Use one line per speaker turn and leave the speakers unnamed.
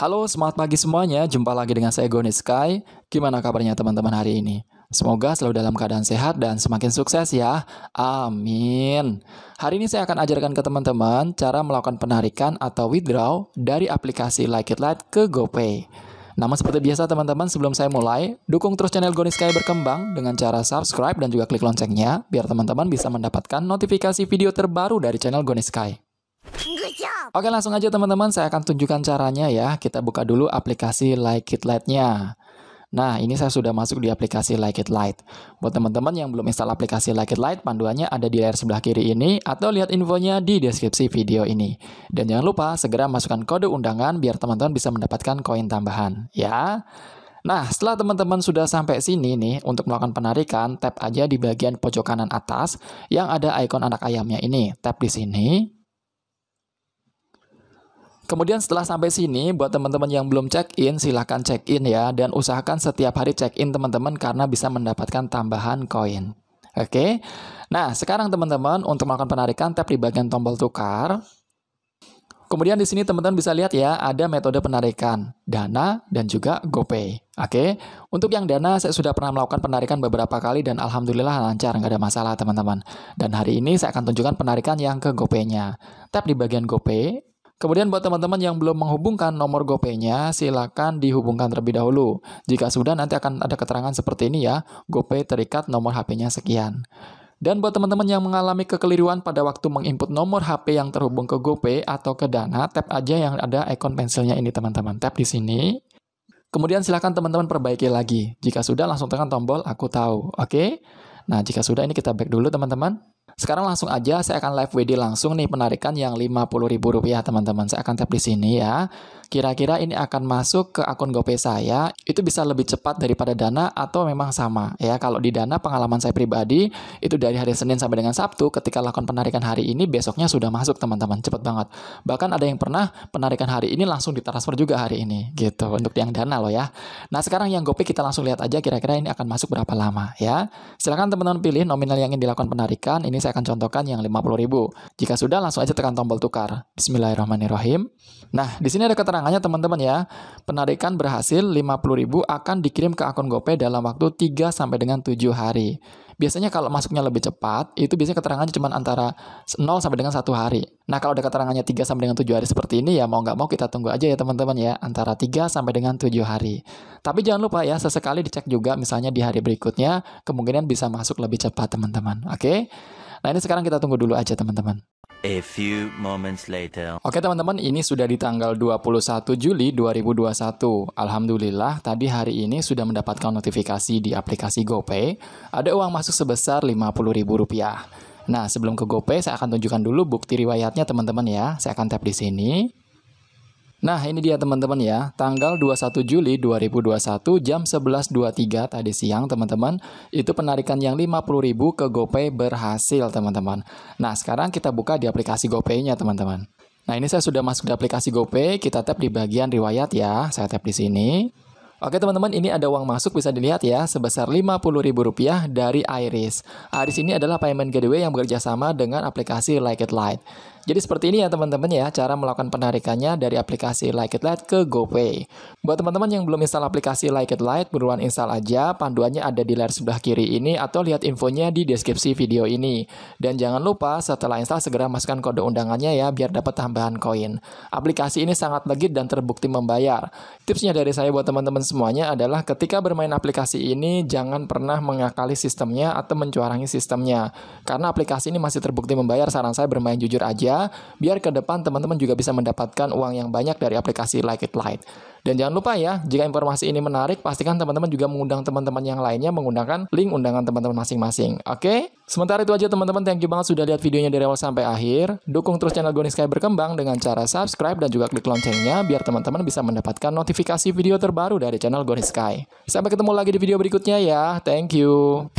Halo, selamat pagi semuanya. Jumpa lagi dengan saya Goni Sky. Gimana kabarnya teman-teman hari ini? Semoga selalu dalam keadaan sehat dan semakin sukses ya. Amin. Hari ini saya akan ajarkan ke teman-teman cara melakukan penarikan atau withdraw dari aplikasi Like It Light ke GoPay. Namun seperti biasa teman-teman, sebelum saya mulai, dukung terus channel Goni Sky berkembang dengan cara subscribe dan juga klik loncengnya biar teman-teman bisa mendapatkan notifikasi video terbaru dari channel Goni Sky job. Oke langsung aja teman-teman saya akan tunjukkan caranya ya. Kita buka dulu aplikasi Like It light nya Nah, ini saya sudah masuk di aplikasi Like It Light. Buat teman-teman yang belum install aplikasi Like It Light, panduannya ada di layar sebelah kiri ini atau lihat infonya di deskripsi video ini. Dan jangan lupa segera masukkan kode undangan biar teman-teman bisa mendapatkan koin tambahan, ya. Nah, setelah teman-teman sudah sampai sini nih, untuk melakukan penarikan, tap aja di bagian pojok kanan atas yang ada ikon anak ayamnya ini. Tap di sini, Kemudian setelah sampai sini, buat teman-teman yang belum check-in, silahkan check-in ya. Dan usahakan setiap hari check-in teman-teman karena bisa mendapatkan tambahan koin. Oke, nah sekarang teman-teman untuk melakukan penarikan tap di bagian tombol tukar. Kemudian di sini teman-teman bisa lihat ya, ada metode penarikan Dana dan juga GoPay. Oke, untuk yang Dana saya sudah pernah melakukan penarikan beberapa kali dan alhamdulillah lancar, nggak ada masalah teman-teman. Dan hari ini saya akan tunjukkan penarikan yang ke GoPay-nya. Tap di bagian GoPay, Kemudian buat teman-teman yang belum menghubungkan nomor GoPay-nya, silakan dihubungkan terlebih dahulu. Jika sudah, nanti akan ada keterangan seperti ini ya, GoPay terikat nomor HP-nya sekian. Dan buat teman-teman yang mengalami kekeliruan pada waktu menginput nomor HP yang terhubung ke GoPay atau ke Dana, tap aja yang ada ikon pensilnya ini teman-teman. Tap di sini. Kemudian silakan teman-teman perbaiki lagi. Jika sudah, langsung tekan tombol aku tahu. Oke? Nah, jika sudah ini kita back dulu teman-teman. Sekarang langsung aja saya akan live WD langsung nih penarikan yang Rp50.000 teman-teman. Saya akan tap di sini ya kira-kira ini akan masuk ke akun GoPay saya, itu bisa lebih cepat daripada Dana atau memang sama. Ya, kalau di Dana pengalaman saya pribadi itu dari hari Senin sampai dengan Sabtu ketika lakukan penarikan hari ini besoknya sudah masuk teman-teman, cepat banget. Bahkan ada yang pernah penarikan hari ini langsung ditransfer juga hari ini gitu untuk yang Dana loh ya. Nah, sekarang yang GoPay kita langsung lihat aja kira-kira ini akan masuk berapa lama ya. silahkan teman-teman pilih nominal yang ingin dilakukan penarikan. Ini saya akan contohkan yang 50.000. Jika sudah langsung aja tekan tombol tukar. Bismillahirrahmanirrahim. Nah, di sini ada keterangan keterangannya teman-teman ya. Penarikan berhasil 50.000 akan dikirim ke akun GoPay dalam waktu 3 sampai dengan 7 hari. Biasanya kalau masuknya lebih cepat, itu biasanya keterangannya cuma antara 0 sampai dengan 1 hari. Nah, kalau ada keterangannya 3 sampai dengan 7 hari seperti ini ya mau nggak mau kita tunggu aja ya teman-teman ya, antara 3 sampai dengan 7 hari. Tapi jangan lupa ya, sesekali dicek juga misalnya di hari berikutnya, kemungkinan bisa masuk lebih cepat teman-teman. Oke? Okay? Nah ini sekarang kita tunggu dulu aja teman-teman. A few moments later. Oke teman-teman, ini sudah di tanggal 21 Juli 2021. Alhamdulillah, tadi hari ini sudah mendapatkan notifikasi di aplikasi GoPay. Ada uang masuk sebesar Rp50.000. Nah, sebelum ke GoPay, saya akan tunjukkan dulu bukti riwayatnya teman-teman ya. Saya akan tap di sini. Nah, ini dia teman-teman ya. Tanggal 21 Juli 2021 jam 11.23 tadi siang, teman-teman. Itu penarikan yang 50.000 ke GoPay berhasil, teman-teman. Nah, sekarang kita buka di aplikasi GoPay-nya, teman-teman. Nah, ini saya sudah masuk di aplikasi GoPay. Kita tap di bagian riwayat ya. Saya tap di sini. Oke teman-teman, ini ada uang masuk bisa dilihat ya, sebesar Rp50.000 dari Iris. Iris ini adalah payment gateway yang bekerja sama dengan aplikasi Like It Light. Jadi seperti ini ya teman-teman ya cara melakukan penarikannya dari aplikasi Like It Light ke GoPay. Buat teman-teman yang belum install aplikasi Like It Light, buruan install aja. Panduannya ada di layar sebelah kiri ini atau lihat infonya di deskripsi video ini. Dan jangan lupa setelah install segera masukkan kode undangannya ya biar dapat tambahan koin. Aplikasi ini sangat legit dan terbukti membayar. Tipsnya dari saya buat teman-teman semuanya adalah ketika bermain aplikasi ini jangan pernah mengakali sistemnya atau mencurangi sistemnya. Karena aplikasi ini masih terbukti membayar, saran saya bermain jujur aja ya, biar ke depan teman-teman juga bisa mendapatkan uang yang banyak dari aplikasi Like It Light. Dan jangan lupa ya, jika informasi ini menarik, pastikan teman-teman juga mengundang teman-teman yang lainnya menggunakan link undangan teman-teman masing-masing. Oke? Sementara itu aja teman-teman, thank you banget sudah lihat videonya dari awal sampai akhir. Dukung terus channel Goni Sky berkembang dengan cara subscribe dan juga klik loncengnya biar teman-teman bisa mendapatkan notifikasi video terbaru dari channel Goni Sky. Sampai ketemu lagi di video berikutnya ya. Thank you.